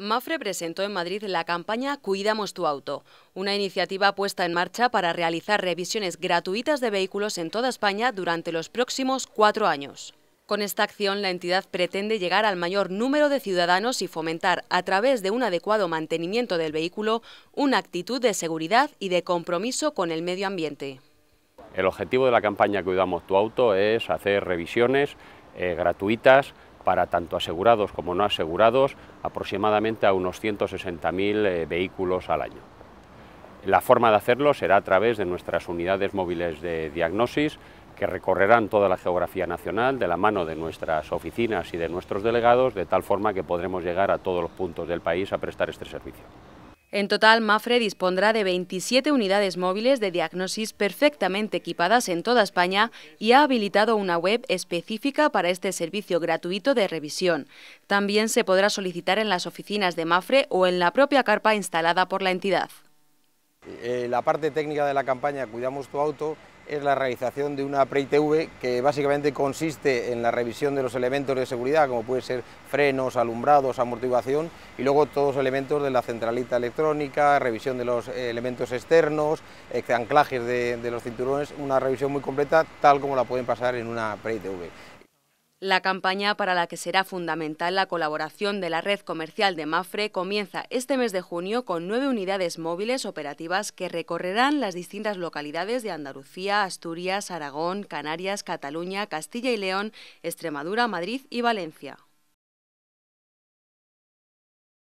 Mafre presentó en Madrid la campaña Cuidamos tu auto, una iniciativa puesta en marcha para realizar revisiones gratuitas de vehículos en toda España durante los próximos cuatro años. Con esta acción, la entidad pretende llegar al mayor número de ciudadanos y fomentar, a través de un adecuado mantenimiento del vehículo, una actitud de seguridad y de compromiso con el medio ambiente. El objetivo de la campaña Cuidamos tu auto es hacer revisiones eh, gratuitas para tanto asegurados como no asegurados aproximadamente a unos 160.000 eh, vehículos al año. La forma de hacerlo será a través de nuestras unidades móviles de diagnosis que recorrerán toda la geografía nacional de la mano de nuestras oficinas y de nuestros delegados, de tal forma que podremos llegar a todos los puntos del país a prestar este servicio. En total, MAFRE dispondrá de 27 unidades móviles de diagnosis perfectamente equipadas en toda España y ha habilitado una web específica para este servicio gratuito de revisión. También se podrá solicitar en las oficinas de MAFRE o en la propia carpa instalada por la entidad. Eh, la parte técnica de la campaña Cuidamos tu auto es la realización de una pre-ITV que básicamente consiste en la revisión de los elementos de seguridad, como pueden ser frenos, alumbrados, amortiguación y luego todos los elementos de la centralita electrónica, revisión de los eh, elementos externos, este, anclajes de, los cinturones, una revisión muy completa tal como la pueden pasar en una pre-ITV. La campaña para la que será fundamental la colaboración de la red comercial de Mafre comienza este mes de junio con nueve unidades móviles operativas que recorrerán las distintas localidades de Andalucía, Asturias, Aragón, Canarias, Cataluña, Castilla y León, Extremadura, Madrid y Valencia.